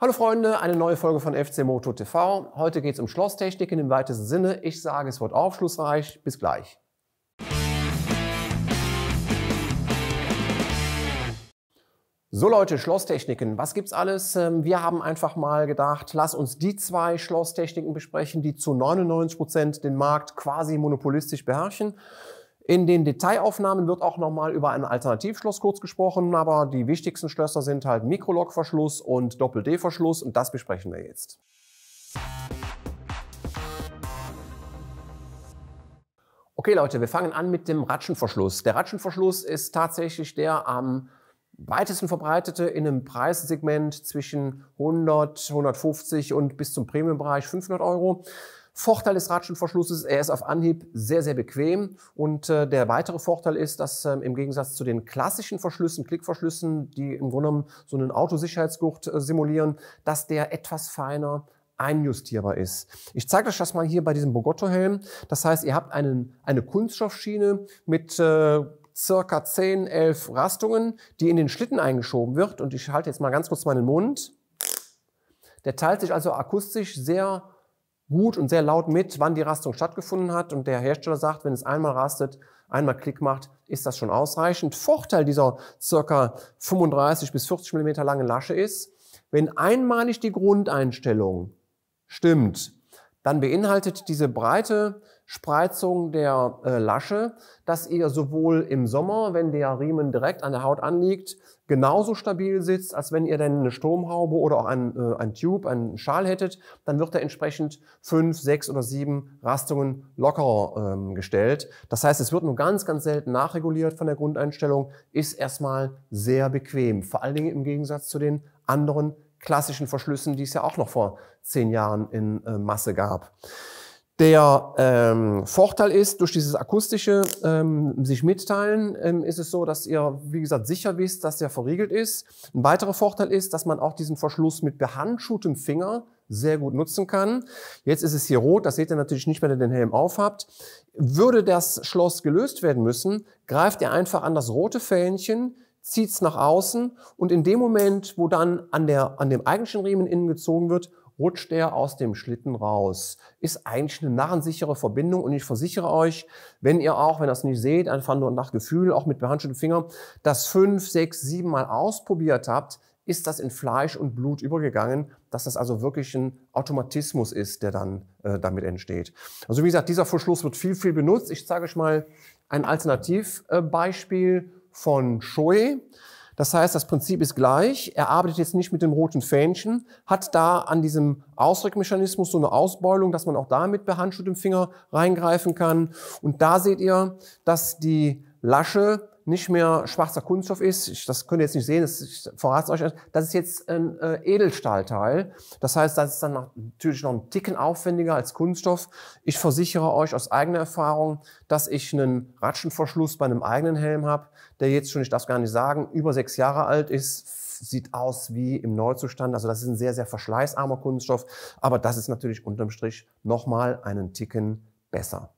Hallo Freunde, eine neue Folge von FC Moto TV. Heute geht es um Schlosstechniken im weitesten Sinne. Ich sage, es wird aufschlussreich. Bis gleich. So Leute, Schlosstechniken, was gibt's alles? Ähm, wir haben einfach mal gedacht, lass uns die zwei Schlosstechniken besprechen, die zu 99% Prozent den Markt quasi monopolistisch beherrschen. In den Detailaufnahmen wird auch nochmal über ein Alternativschloss kurz gesprochen, aber die wichtigsten Schlösser sind halt Mikrolog-Verschluss und Doppel-D-Verschluss und das besprechen wir jetzt. Okay Leute, wir fangen an mit dem Ratschenverschluss. Der Ratschenverschluss ist tatsächlich der am weitesten verbreitete in einem Preissegment zwischen 100, 150 und bis zum Premiumbereich 500 Euro. Vorteil des Radschnittverschlusses, er ist auf Anhieb sehr, sehr bequem. Und äh, der weitere Vorteil ist, dass ähm, im Gegensatz zu den klassischen Verschlüssen, Klickverschlüssen, die im Grunde genommen so einen Autosicherheitsgurt äh, simulieren, dass der etwas feiner einjustierbar ist. Ich zeige euch das mal hier bei diesem Bogotto-Helm. Das heißt, ihr habt einen, eine Kunststoffschiene mit äh, circa 10, 11 Rastungen, die in den Schlitten eingeschoben wird. Und ich halte jetzt mal ganz kurz meinen Mund. Der teilt sich also akustisch sehr gut und sehr laut mit, wann die Rastung stattgefunden hat. Und der Hersteller sagt, wenn es einmal rastet, einmal Klick macht, ist das schon ausreichend. Vorteil dieser circa 35 bis 40 Millimeter langen Lasche ist, wenn einmalig die Grundeinstellung stimmt, dann beinhaltet diese breite Spreizung der äh, Lasche, dass ihr sowohl im Sommer, wenn der Riemen direkt an der Haut anliegt, genauso stabil sitzt, als wenn ihr denn eine Sturmhaube oder auch ein, äh, ein Tube, einen Schal hättet, dann wird er entsprechend fünf, sechs oder sieben Rastungen lockerer ähm, gestellt. Das heißt, es wird nur ganz, ganz selten nachreguliert von der Grundeinstellung, ist erstmal sehr bequem, vor allen Dingen im Gegensatz zu den anderen klassischen Verschlüssen, die es ja auch noch vor zehn Jahren in äh, Masse gab. Der ähm, Vorteil ist, durch dieses akustische ähm, sich mitteilen, ähm, ist es so, dass ihr, wie gesagt, sicher wisst, dass der verriegelt ist. Ein weiterer Vorteil ist, dass man auch diesen Verschluss mit behandschuhtem Finger sehr gut nutzen kann. Jetzt ist es hier rot, das seht ihr natürlich nicht, wenn ihr den Helm aufhabt. Würde das Schloss gelöst werden müssen, greift ihr einfach an das rote Fähnchen, zieht es nach außen und in dem Moment, wo dann an, der, an dem eigentlichen Riemen innen gezogen wird, rutscht er aus dem Schlitten raus. Ist eigentlich eine narrensichere Verbindung und ich versichere euch, wenn ihr auch, wenn ihr das nicht seht, einfach nur nach Gefühl, auch mit behandelten Fingern, das fünf, sechs, sieben Mal ausprobiert habt, ist das in Fleisch und Blut übergegangen, dass das also wirklich ein Automatismus ist, der dann äh, damit entsteht. Also wie gesagt, dieser Verschluss wird viel, viel benutzt. Ich zeige euch mal ein Alternativbeispiel von Shoei. Das heißt, das Prinzip ist gleich. Er arbeitet jetzt nicht mit dem roten Fähnchen, hat da an diesem Ausdrückmechanismus so eine Ausbeulung, dass man auch da mit behandschuhtem Finger reingreifen kann. Und da seht ihr, dass die Lasche nicht mehr schwarzer Kunststoff ist, ich, das könnt ihr jetzt nicht sehen, das, ich verrate es euch, das ist jetzt ein äh, Edelstahlteil. Das heißt, das ist dann natürlich noch ein Ticken aufwendiger als Kunststoff. Ich versichere euch aus eigener Erfahrung, dass ich einen Ratschenverschluss bei einem eigenen Helm habe, der jetzt schon, ich darf gar nicht sagen, über sechs Jahre alt ist, sieht aus wie im Neuzustand. Also das ist ein sehr, sehr verschleißarmer Kunststoff. Aber das ist natürlich unterm Strich nochmal einen Ticken besser.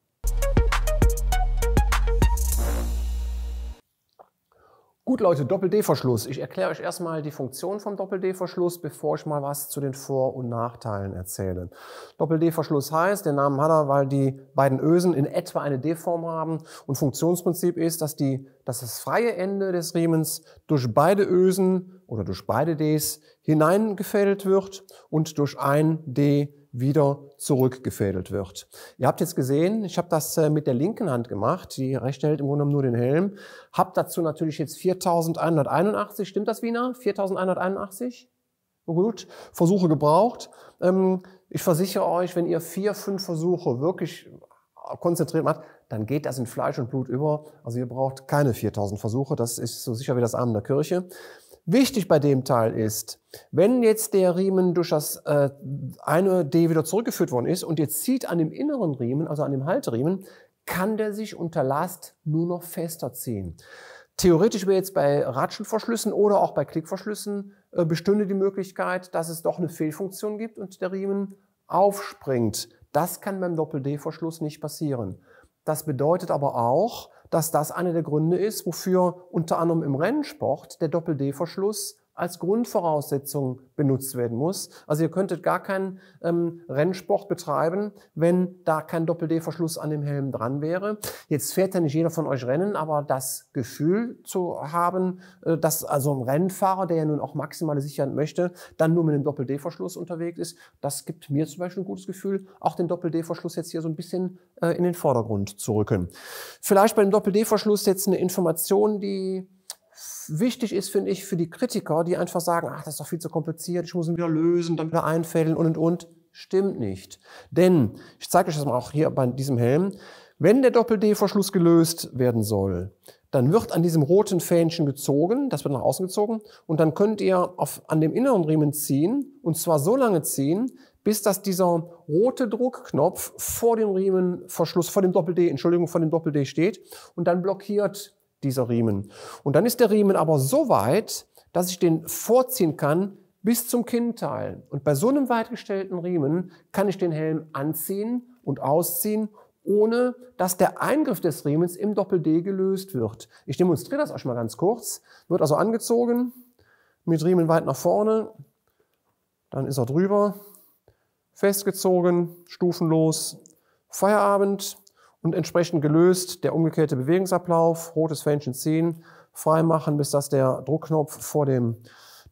Gut Leute, Doppel-D-Verschluss. Ich erkläre euch erstmal die Funktion vom Doppel-D-Verschluss, bevor ich mal was zu den Vor- und Nachteilen erzähle. Doppel-D-Verschluss heißt, den Namen hat er, weil die beiden Ösen in etwa eine D-Form haben und Funktionsprinzip ist, dass, die, dass das freie Ende des Riemens durch beide Ösen oder durch beide Ds hineingefädelt wird und durch ein D wieder zurückgefädelt wird. Ihr habt jetzt gesehen, ich habe das äh, mit der linken Hand gemacht, die rechte hält im Grunde genommen nur den Helm. Hab dazu natürlich jetzt 4181, stimmt das Wiener? 4181? Gut, Versuche gebraucht. Ähm, ich versichere euch, wenn ihr vier, fünf Versuche wirklich konzentriert macht, dann geht das in Fleisch und Blut über. Also ihr braucht keine 4000 Versuche, das ist so sicher wie das Abend der Kirche. Wichtig bei dem Teil ist, wenn jetzt der Riemen durch das äh, eine D wieder zurückgeführt worden ist und jetzt zieht an dem inneren Riemen, also an dem Halteriemen, kann der sich unter Last nur noch fester ziehen. Theoretisch wäre jetzt bei Ratschenverschlüssen oder auch bei Klickverschlüssen äh, bestünde die Möglichkeit, dass es doch eine Fehlfunktion gibt und der Riemen aufspringt. Das kann beim Doppel-D-Verschluss nicht passieren. Das bedeutet aber auch, dass das einer der Gründe ist, wofür unter anderem im Rennsport der Doppel-D-Verschluss als Grundvoraussetzung benutzt werden muss. Also ihr könntet gar keinen ähm, Rennsport betreiben, wenn da kein Doppel-D-Verschluss an dem Helm dran wäre. Jetzt fährt ja nicht jeder von euch Rennen, aber das Gefühl zu haben, äh, dass also ein Rennfahrer, der ja nun auch maximale Sicherheit möchte, dann nur mit einem Doppel-D-Verschluss unterwegs ist, das gibt mir zum Beispiel ein gutes Gefühl, auch den Doppel-D-Verschluss jetzt hier so ein bisschen äh, in den Vordergrund zu rücken. Vielleicht bei dem Doppel-D-Verschluss jetzt eine Information, die wichtig ist, finde ich, für die Kritiker, die einfach sagen, ach, das ist doch viel zu kompliziert, ich muss ihn wieder lösen, dann wieder einfällen und und und. Stimmt nicht. Denn, ich zeige euch das mal auch hier bei diesem Helm, wenn der Doppel-D-Verschluss gelöst werden soll, dann wird an diesem roten Fähnchen gezogen, das wird nach außen gezogen, und dann könnt ihr auf, an dem inneren Riemen ziehen, und zwar so lange ziehen, bis dass dieser rote Druckknopf vor dem Riemenverschluss, vor dem Doppel-D, Entschuldigung, vor dem Doppel-D steht, und dann blockiert dieser Riemen. Und dann ist der Riemen aber so weit, dass ich den vorziehen kann bis zum Kinnteil. Und bei so einem weitgestellten Riemen kann ich den Helm anziehen und ausziehen, ohne dass der Eingriff des Riemens im Doppel-D gelöst wird. Ich demonstriere das auch schon mal ganz kurz. Wird also angezogen, mit Riemen weit nach vorne, dann ist er drüber, festgezogen, stufenlos, Feierabend und entsprechend gelöst der umgekehrte Bewegungsablauf, rotes Fähnchen ziehen, freimachen, bis dass der Druckknopf vor dem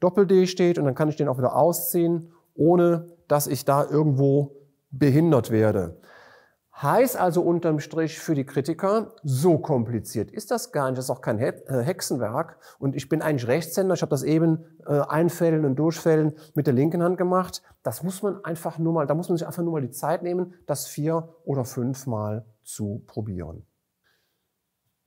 Doppel-D steht und dann kann ich den auch wieder ausziehen, ohne dass ich da irgendwo behindert werde. Heißt also unterm Strich für die Kritiker, so kompliziert ist das gar nicht, das ist auch kein äh, Hexenwerk. Und ich bin eigentlich Rechtshänder, ich habe das eben äh, einfällen und durchfällen mit der linken Hand gemacht. Das muss man einfach nur mal, da muss man sich einfach nur mal die Zeit nehmen, das vier- oder fünfmal zu probieren.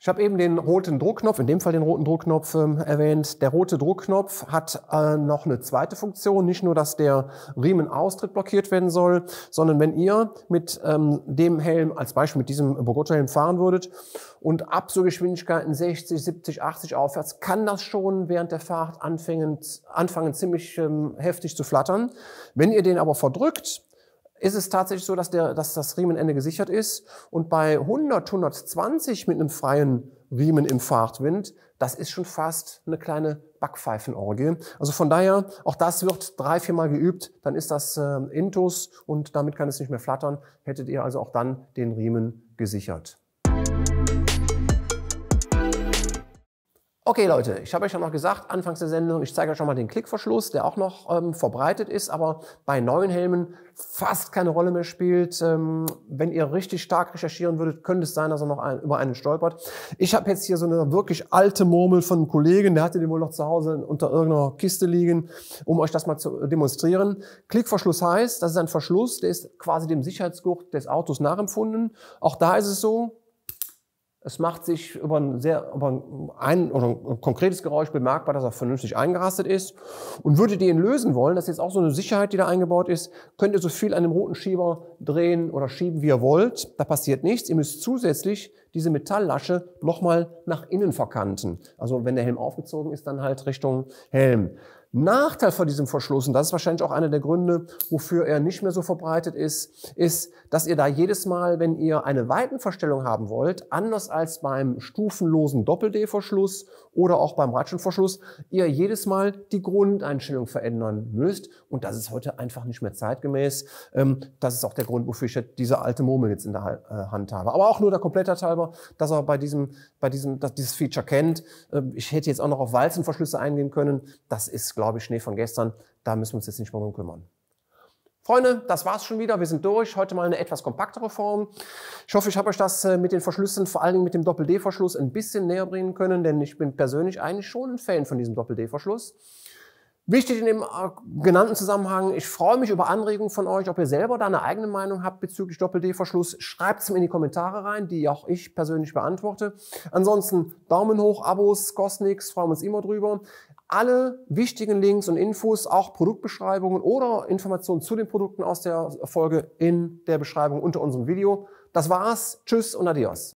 Ich habe eben den roten Druckknopf, in dem Fall den roten Druckknopf ähm, erwähnt. Der rote Druckknopf hat äh, noch eine zweite Funktion, nicht nur, dass der Riemenaustritt blockiert werden soll, sondern wenn ihr mit ähm, dem Helm, als Beispiel mit diesem Bogota-Helm fahren würdet und ab so Geschwindigkeiten 60, 70, 80 aufwärts, kann das schon während der Fahrt anfangen, anfangen ziemlich ähm, heftig zu flattern. Wenn ihr den aber verdrückt, ist es tatsächlich so, dass, der, dass das Riemenende gesichert ist. Und bei 100, 120 mit einem freien Riemen im Fahrtwind, das ist schon fast eine kleine Backpfeifenorgie. Also von daher, auch das wird drei, viermal geübt, dann ist das äh, Intus und damit kann es nicht mehr flattern. Hättet ihr also auch dann den Riemen gesichert. Okay Leute, ich habe euch ja noch gesagt, anfangs der Sendung, ich zeige euch schon mal den Klickverschluss, der auch noch ähm, verbreitet ist, aber bei neuen Helmen fast keine Rolle mehr spielt. Ähm, wenn ihr richtig stark recherchieren würdet, könnte es sein, dass er noch ein, über einen stolpert. Ich habe jetzt hier so eine wirklich alte Murmel von einem Kollegen, der hatte den wohl noch zu Hause unter irgendeiner Kiste liegen, um euch das mal zu demonstrieren. Klickverschluss heißt, das ist ein Verschluss, der ist quasi dem Sicherheitsgurt des Autos nachempfunden. Auch da ist es so, es macht sich über ein sehr, über ein, oder ein konkretes Geräusch bemerkbar, dass er vernünftig eingerastet ist. Und würdet ihr ihn lösen wollen, das ist jetzt auch so eine Sicherheit, die da eingebaut ist, könnt ihr so viel an dem roten Schieber drehen oder schieben, wie ihr wollt. Da passiert nichts. Ihr müsst zusätzlich diese Metalllasche nochmal nach innen verkanten. Also wenn der Helm aufgezogen ist, dann halt Richtung Helm. Nachteil von diesem Verschluss, und das ist wahrscheinlich auch einer der Gründe, wofür er nicht mehr so verbreitet ist, ist, dass ihr da jedes Mal, wenn ihr eine Weitenverstellung haben wollt, anders als beim stufenlosen Doppel-D-Verschluss oder auch beim Ratschenverschluss, ihr jedes Mal die Grundeinstellung verändern müsst. Und das ist heute einfach nicht mehr zeitgemäß. Ähm, das ist auch der Grund, wofür ich diese alte Murmel jetzt in der äh, Hand habe. Aber auch nur der komplette Teilbar, dass er bei diesem, bei diesem, dass dieses Feature kennt. Ähm, ich hätte jetzt auch noch auf Walzenverschlüsse eingehen können. Das ist, glaube ich, Schnee von gestern. Da müssen wir uns jetzt nicht mehr drum kümmern. Freunde, das war's schon wieder. Wir sind durch. Heute mal eine etwas kompaktere Form. Ich hoffe, ich habe euch das äh, mit den Verschlüssen, vor allen Dingen mit dem Doppel-D-Verschluss, ein bisschen näher bringen können, denn ich bin persönlich eigentlich schon ein Fan von diesem Doppel-D-Verschluss. Wichtig in dem äh, genannten Zusammenhang, ich freue mich über Anregungen von euch, ob ihr selber da eine eigene Meinung habt bezüglich Doppel-D-Verschluss. Schreibt es mir in die Kommentare rein, die auch ich persönlich beantworte. Ansonsten Daumen hoch, Abos, kostet nichts, freuen wir uns immer drüber alle wichtigen Links und Infos, auch Produktbeschreibungen oder Informationen zu den Produkten aus der Folge in der Beschreibung unter unserem Video. Das war's. Tschüss und adios.